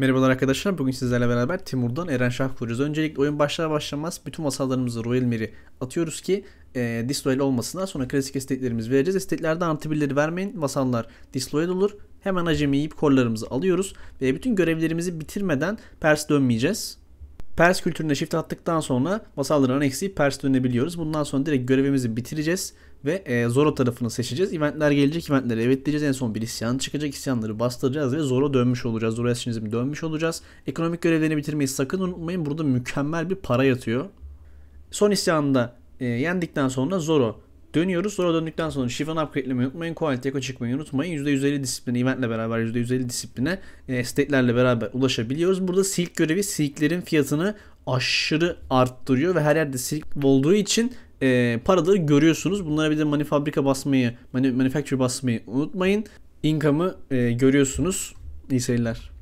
Merhabalar arkadaşlar. Bugün sizlerle beraber Timur'dan Eren Şah kuracağız. Öncelikle oyun başlar başlamaz bütün masallarımızı Royal Mary atıyoruz ki e, disloyal olmasınlar. Sonra klasik estetlerimizi vereceğiz. Estetlerde artı birleri vermeyin. Masallar disloyal olur. Hemen acemi yiyip kollarımızı alıyoruz. Ve bütün görevlerimizi bitirmeden Pers dönmeyeceğiz. Pers kültürüne shift attıktan sonra masalları anexi Pers dönebiliyoruz. Bundan sonra direkt görevimizi bitireceğiz ve e, Zoro tarafını seçeceğiz. Eventler gelecek, eventlere evet diyeceğiz. En son bir isyan çıkacak, isyanları bastıracağız ve Zoro dönmüş olacağız. Zoro Esinizm dönmüş olacağız. Ekonomik görevlerini bitirmeyi sakın unutmayın. Burada mükemmel bir para yatıyor. Son isyanında e, yendikten sonra Zoro Dönüyoruz. Sonra döndükten sonra şifon upgrade'lemeyi unutmayın. Quality Eco çıkmayı unutmayın. %150 disipline, eventle beraber %150 disipline estetlerle beraber ulaşabiliyoruz. Burada silk görevi silklerin fiyatını aşırı arttırıyor ve her yerde silk olduğu için e, paraları görüyorsunuz. Bunlara bir de manifabrika basmayı, mani, manufacture basmayı unutmayın. Income'ı e, görüyorsunuz. İyi seyirler.